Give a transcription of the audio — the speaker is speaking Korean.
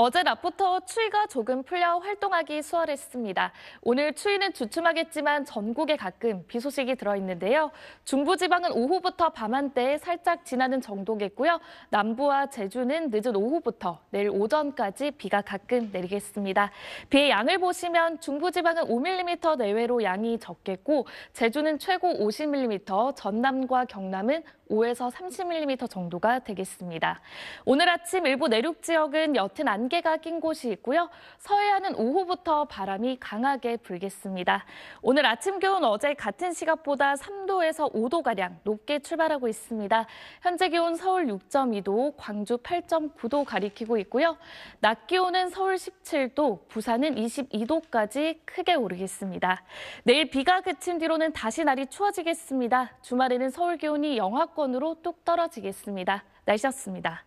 어제 낮부터 추위가 조금 풀려 활동하기 수월했습니다. 오늘 추위는 주춤하겠지만 전국에 가끔 비 소식이 들어있는데요. 중부지방은 오후부터 밤한때에 살짝 지나는 정도겠고요. 남부와 제주는 늦은 오후부터 내일 오전까지 비가 가끔 내리겠습니다. 비의 양을 보시면 중부지방은 5mm 내외로 양이 적겠고 제주는 최고 50mm, 전남과 경남은 5에서 30mm 정도가 되겠습니다. 오늘 아침 일부 내륙 지역은 옅은 안개 안개가 낀 곳이 있고요. 서해안은 오후부터 바람이 강하게 불겠습니다. 오늘 아침 기온 어제 같은 시각보다 3도에서 5도가량 높게 출발하고 있습니다. 현재 기온 서울 6.2도, 광주 8.9도 가리키고 있고요. 낮 기온은 서울 17도, 부산은 22도까지 크게 오르겠습니다. 내일 비가 그친 뒤로는 다시 날이 추워지겠습니다. 주말에는 서울 기온이 영하권으로 뚝 떨어지겠습니다. 날씨였습니다.